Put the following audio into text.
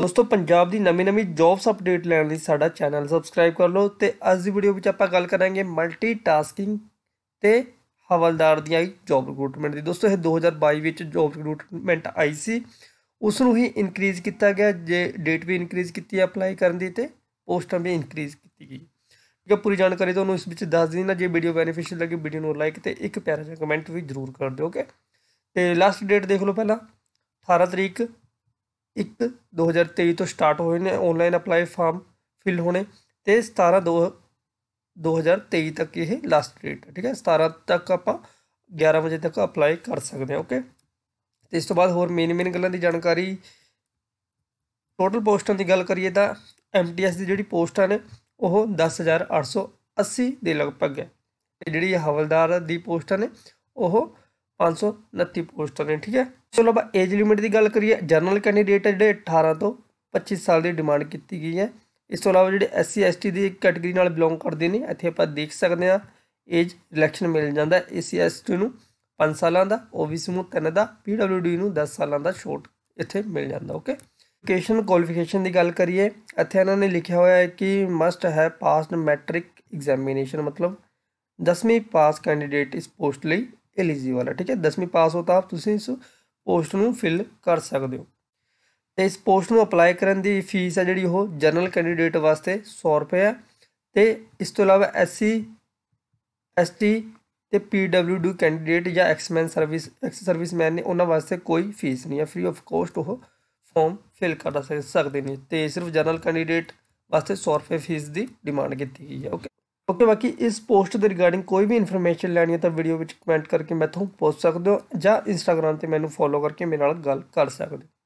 ਦੋਸਤੋ ਪੰਜਾਬ ਦੀ ਨਵੀਂ-ਨਵੀਂ ਜੌਬਸ ਅਪਡੇਟ ਲੈਣ ਲਈ ਸਾਡਾ ਚੈਨਲ ਸਬਸਕ੍ਰਾਈਬ ਕਰ ਲਓ ਤੇ ਅੱਜ ਦੀ ਵੀਡੀਓ ਵਿੱਚ ਆਪਾਂ ਗੱਲ ਕਰਾਂਗੇ ਮਲਟੀਟਾਸਕਿੰਗ ਤੇ ਹਵਲਦਾਰ ਦੀਆਂ ਜੌਬ ਰਿਕਰੂਟਮੈਂਟ ਦੀ ਦੋਸਤੋ ਇਹ 2022 ਵਿੱਚ ਜੌਬ ਰਿਕਰੂਟਮੈਂਟ ਆਈ ਸੀ ਉਸ ਨੂੰ ਹੀ ਇਨਕਰੀਜ਼ ਕੀਤਾ ਗਿਆ ਜੇ ਡੇਟ ਵੀ ਇਨਕਰੀਜ਼ ਕੀਤੀ ਅਪਲਾਈ ਕਰਨ ਦੀ ਤੇ ਪੋਸਟਾਂ ਵੀ ਇਨਕਰੀਜ਼ ਕੀਤੀ ਗਈ ਜੇ ਪੂਰੀ ਜਾਣਕਾਰੀ ਤੁਹਾਨੂੰ ਇਸ ਵਿੱਚ ਦੱਸ ਦਿੰਦੀ ਨਾ ਜੇ ਵੀਡੀਓ ਬੈਨੀਫੀਸ਼ੀਅਲ ਲੱਗੇ ਵੀਡੀਓ ਨੂੰ ਲਾਈਕ ਤੇ ਇੱਕ ਪਿਆਰਾ ਜਿਹਾ ਕਮੈਂਟ ਵੀ ਜ਼ਰੂਰ ਕਰ ਦਿਓ ਓਕੇ ਤੇ ਲਾਸਟ ਡੇਟ ਦੇਖ ਲਓ ਪਹਿਲਾਂ 18 ਤਰੀਕ ਇੱਕ 2023 ਤੋਂ ਸਟਾਰਟ ਹੋਏ ਨੇ ਆਨਲਾਈਨ ਅਪਲਾਈ ਫਾਰਮ ਫਿਲ ਹੋਣੇ ਤੇ 17 2 2023 ਤੱਕ ਇਹ ਲਾਸਟ ਡੇਟ ਹੈ ਠੀਕ ਹੈ 17 ਤੱਕ ਆਪਾਂ 11 ਵਜੇ ਤੱਕ ਅਪਲਾਈ ਕਰ ਸਕਦੇ ਹਾਂ ਓਕੇ ਤੇ ਇਸ ਤੋਂ ਬਾਅਦ ਹੋਰ ਮੇਨ ਮੇਨ ਗੱਲਾਂ ਦੀ ਜਾਣਕਾਰੀ ਟੋਟਲ ਪੋਸਟਾਂ ਦੀ ਗੱਲ ਕਰੀਏ ਤਾਂ ਐਮਟੀਐਸ ਦੀ ਜਿਹੜੀ ਪੋਸਟਾਂ ਨੇ ਉਹ 10880 ਦੇ ਲਗਭਗ ਹੈ ਤੇ ਜਿਹੜੀ ਹਵਲਦਾਰ ਦੀ ਪੋਸਟਾਂ ਨੇ ਉਹ 529 ਪੋਸਟਾਂ ਨੇ ਠੀਕ ਹੈ ਚਲੋ ਆਪਾਂ ਏਜ ਲਿਮਿਟ ਦੀ ਗੱਲ ਕਰੀਏ ਜਨਰਲ ਕੈਂਡੀਡੇਟ ਜਿਹੜੇ 18 ਤੋਂ 25 ਸਾਲ ਦੀ ਡਿਮਾਂਡ ਕੀਤੀ ਗਈ ਹੈ ਇਸ ਤੋਂ ਇਲਾਵਾ ਜਿਹੜੇ ਐਸਸੀ ਐਸਟੀ ਦੀ ਕੈਟਾਗਰੀ ਨਾਲ ਬਿਲੋਂਗ ਕਰਦੇ ਨੇ ਇੱਥੇ ਆਪਾਂ ਦੇਖ ਸਕਦੇ ਹਾਂ ਏਜ ਰਿਲੈਕਸ਼ਨ ਮਿਲ ਜਾਂਦਾ ਐਸਸੀ ਐਸਟੀ ਨੂੰ 5 ਸਾਲਾਂ ਦਾ ਓਬੀਸੀ ਨੂੰ 3 ਦਾ ਪੀਡਬਲਯੂਡੀ ਨੂੰ 10 ਸਾਲਾਂ ਦਾ ਸ਼ੋਰਟ ਇੱਥੇ ਮਿਲ ਜਾਂਦਾ ਓਕੇ ਐਜੂਕੇਸ਼ਨ ਕੁਆਲੀਫਿਕੇਸ਼ਨ ਦੀ ਗੱਲ ਕਰੀਏ ਇੱਥੇ ਇਹਨਾਂ ਨੇ ਲਿਖਿਆ ਹੋਇਆ ਹੈ ਕਿ ਮਸਟ ਹੈ ਪਾਸਡ ਮੈਟ੍ਰਿਕ ਐਗਜ਼ਾਮੀਨੇਸ਼ਨ ਮਤਲਬ 10ਵੀਂ ਪਾਸ ਕੈਂਡੀਡੇਟ ਇਸ ਪੋਸਟ ਲਈ ਐਲੀਜੀਬਲ ਹੈ ਠੀਕ ਹੈ 10ਵੀਂ ਪਾਸ ਹੋ ਤਾਂ ਤੁਸੀਂ ਇਸ ਪੋਸਟ ਨੂੰ ਫਿਲ ਕਰ ਸਕਦੇ ਹੋ ਤੇ ਇਸ ਪੋਸਟ ਨੂੰ ਅਪਲਾਈ ਕਰਨ ਦੀ ਫੀਸ ਹੈ ਜਿਹੜੀ ਉਹ ਜਨਰਲ ਕੈਂਡੀਡੇਟ ਵਾਸਤੇ 100 ਰੁਪਏ ਹੈ ਤੇ ਇਸ ਤੋਂ ਇਲਾਵਾ ਐਸਸੀ ਐਸਟੀ ਤੇ ਪੀਡਬਲਯੂਡੀ ਕੈਂਡੀਡੇਟ ਜਾਂ ਐਕਸਮੈਨ ਸਰਵਿਸ ਐਕਸ ਸਰਵਿਸਮੈਨ ਨੇ ਉਹਨਾਂ ਵਾਸਤੇ ਕੋਈ ਫੀਸ ਨਹੀਂ ਹੈ ਫ੍ਰੀ ਆਫ ਕੋਸਟ ਉਹ ਫਾਰਮ ਫਿਲ ਕਰ ਸਕਦੇ ਨੇ ਤੇ ਸਿਰਫ ਜਨਰਲ ਕੈਂਡੀਡੇਟ ਵਾਸਤੇ 100 ਰੁਪਏ ਫੀਸ ਦੀ ਡਿਮਾਂਡ ਕੀਤੀ ਗਈ ਹੈ ਓਕੇ ਓਕੇ ਬਾਕੀ ਇਸ ਪੋਸਟ ਦੇ ਰਿਗਾਰਡਿੰਗ ਕੋਈ ਵੀ ਇਨਫੋਰਮੇਸ਼ਨ ਲੈਣੀ ਹੈ ਤਾਂ ਵੀਡੀਓ ਵਿੱਚ ਕਮੈਂਟ ਕਰਕੇ ਮੈਥੋਂ ਪੁੱਛ ਸਕਦੇ ਹੋ ਜਾਂ ਇੰਸਟਾਗ੍ਰam ਤੇ ਮੈਨੂੰ ਫੋਲੋ ਕਰਕੇ ਮੇਰੇ ਨਾਲ ਗੱਲ ਕਰ ਸਕਦੇ ਹੋ